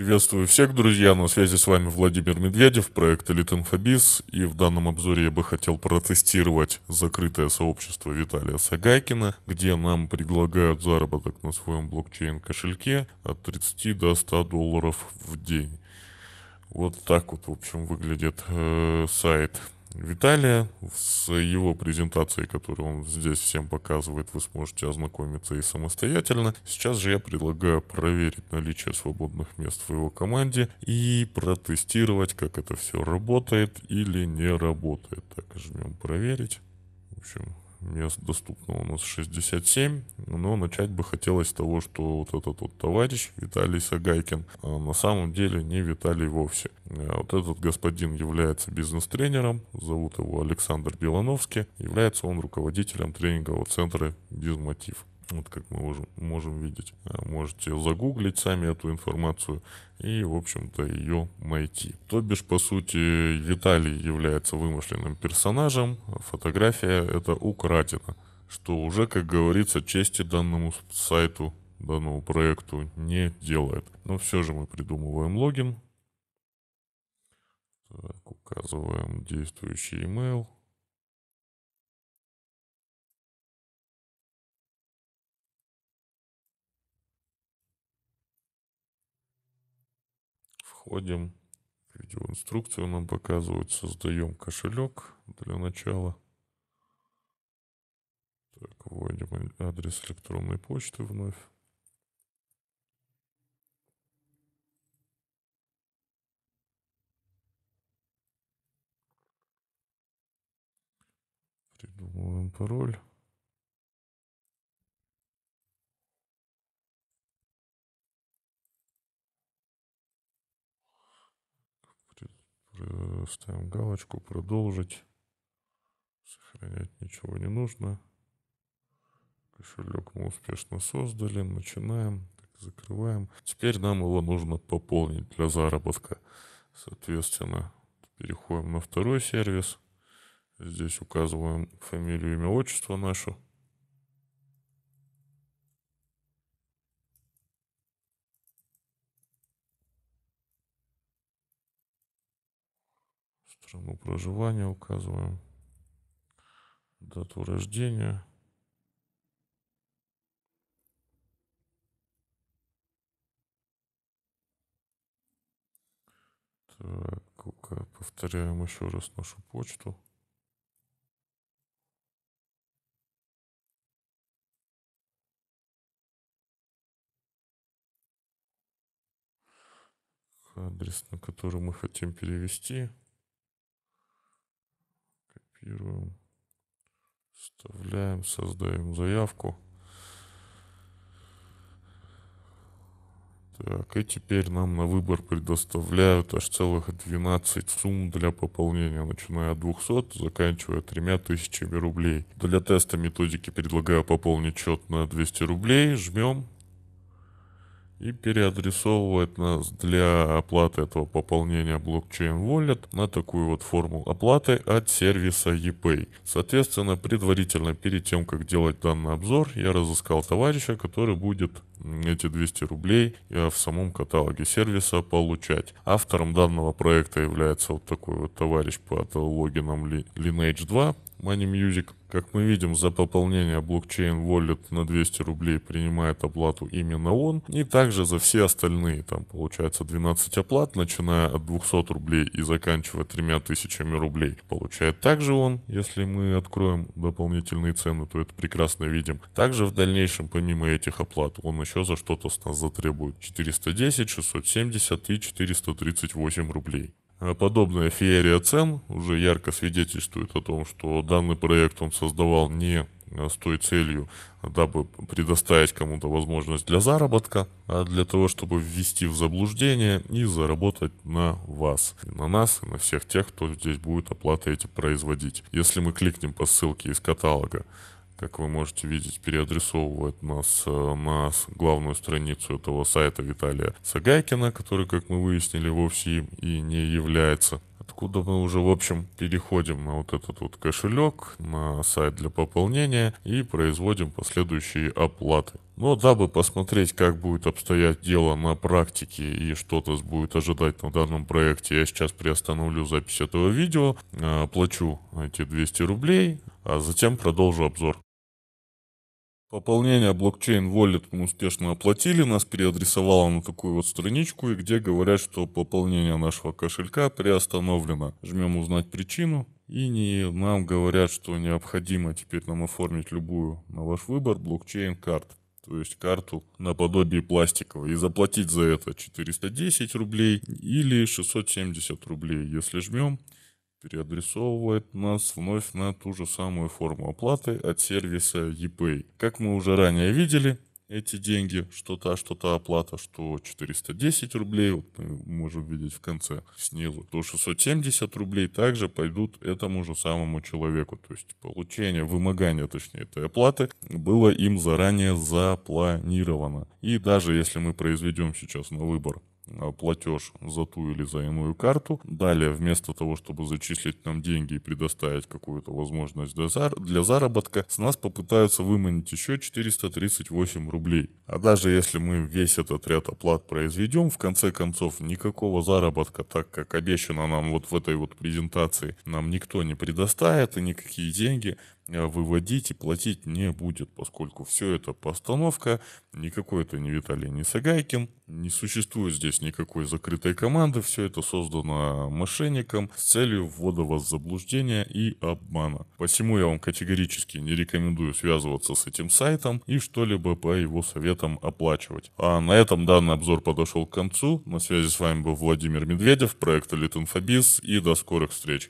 Приветствую всех, друзья! На связи с вами Владимир Медведев, проект Elite Infobiz и в данном обзоре я бы хотел протестировать закрытое сообщество Виталия Сагайкина, где нам предлагают заработок на своем блокчейн-кошельке от 30 до 100 долларов в день. Вот так вот, в общем, выглядит э, сайт Виталия с его презентацией, которую он здесь всем показывает, вы сможете ознакомиться и самостоятельно. Сейчас же я предлагаю проверить наличие свободных мест в его команде и протестировать, как это все работает или не работает. Так, жмем проверить. В общем, мест доступно у нас 67, но начать бы хотелось с того, что вот этот вот товарищ Виталий Сагайкин а на самом деле не Виталий вовсе. А вот этот господин является бизнес-тренером, зовут его Александр Белановский, является он руководителем тренингового центра «Дизмотив» вот как мы можем, можем видеть. А, можете загуглить сами эту информацию и, в общем-то, ее найти. То бишь, по сути, Виталий является вымышленным персонажем, фотография это украдено, что уже, как говорится, чести данному сайту, данному проекту не делает. Но все же мы придумываем логин. Так, указываем действующий email. Ходим, видеоинструкцию нам показывают, создаем кошелек для начала. Так, вводим адрес электронной почты вновь. Придумываем пароль. Э, ставим галочку «Продолжить». Сохранять ничего не нужно. Кошелек мы успешно создали. Начинаем. Так, закрываем. Теперь нам его нужно пополнить для заработка. Соответственно, переходим на второй сервис. Здесь указываем фамилию, имя, отчество нашу страну проживания указываем, дату рождения. Так, повторяем еще раз нашу почту. адрес, на который мы хотим перевести. Копируем. Вставляем, создаем заявку. Так, и теперь нам на выбор предоставляют аж целых 12 сумм для пополнения, начиная от 200, заканчивая 3000 рублей. Для теста методики предлагаю пополнить счет на 200 рублей. Жмем и переадресовывает нас для оплаты этого пополнения блокчейн Wallet на такую вот форму оплаты от сервиса ePay. Соответственно, предварительно перед тем, как делать данный обзор, я разыскал товарища, который будет эти 200 рублей э, в самом каталоге сервиса получать. Автором данного проекта является вот такой вот товарищ под логином Lineage 2, Money Music. Как мы видим, за пополнение блокчейн Wallet на 200 рублей принимает оплату именно он. И также за все остальные. Там получается 12 оплат, начиная от 200 рублей и заканчивая 3000 рублей. Получает также он, если мы откроем дополнительные цены, то это прекрасно видим. Также в дальнейшем, помимо этих оплат, он еще еще за что-то с нас затребуют. 410, 670 и 438 рублей. А подобная феерия цен уже ярко свидетельствует о том, что данный проект он создавал не а, с той целью, дабы предоставить кому-то возможность для заработка, а для того, чтобы ввести в заблуждение и заработать на вас, на нас, и на всех тех, кто здесь будет оплаты эти производить. Если мы кликнем по ссылке из каталога как вы можете видеть, переадресовывает нас э, на главную страницу этого сайта Виталия Сагайкина, который, как мы выяснили, вовсе и не является откуда мы уже, в общем, переходим на вот этот вот кошелек, на сайт для пополнения и производим последующие оплаты. Но ну, дабы посмотреть, как будет обстоять дело на практике и что нас будет ожидать на данном проекте, я сейчас приостановлю запись этого видео, э, плачу эти 200 рублей, а затем продолжу обзор. Пополнение блокчейн Wallet мы успешно оплатили, нас переадресовало на такую вот страничку, и где говорят, что пополнение нашего кошелька приостановлено. Жмем узнать причину, и не, нам говорят, что необходимо теперь нам оформить любую на ваш выбор блокчейн карт то есть карту наподобие пластиковой, и заплатить за это 410 рублей или 670 рублей. Если жмем, переадресовывает нас вновь на ту же самую форму оплаты от сервиса ePay. Как мы уже ранее видели, эти деньги, что та, что та оплата, что 410 рублей, вот мы можем видеть в конце снизу, то 670 рублей также пойдут этому же самому человеку. То есть получение, вымогание, точнее, этой оплаты было им заранее запланировано. И даже если мы произведем сейчас на выбор Э, платеж за ту или за иную карту. Далее, вместо того, чтобы зачислить нам деньги и предоставить какую-то возможность для, зар... для заработка, с нас попытаются выманить еще 438 рублей. А даже если мы весь этот ряд оплат произведем, в конце концов никакого заработка, так как обещано нам вот в этой вот презентации, нам никто не предоставит и никакие деньги Э, выводить и платить не будет, поскольку все это постановка, никакой это не Виталий не Сагайкин, не существует здесь никакой закрытой команды, все это создано мошенником с целью ввода вас в заблуждение и обмана. Посему я вам категорически не рекомендую связываться с этим сайтом и что-либо по его советам оплачивать. А на этом данный обзор подошел к концу. На связи с вами был Владимир Медведев, проект Элит и до скорых встреч.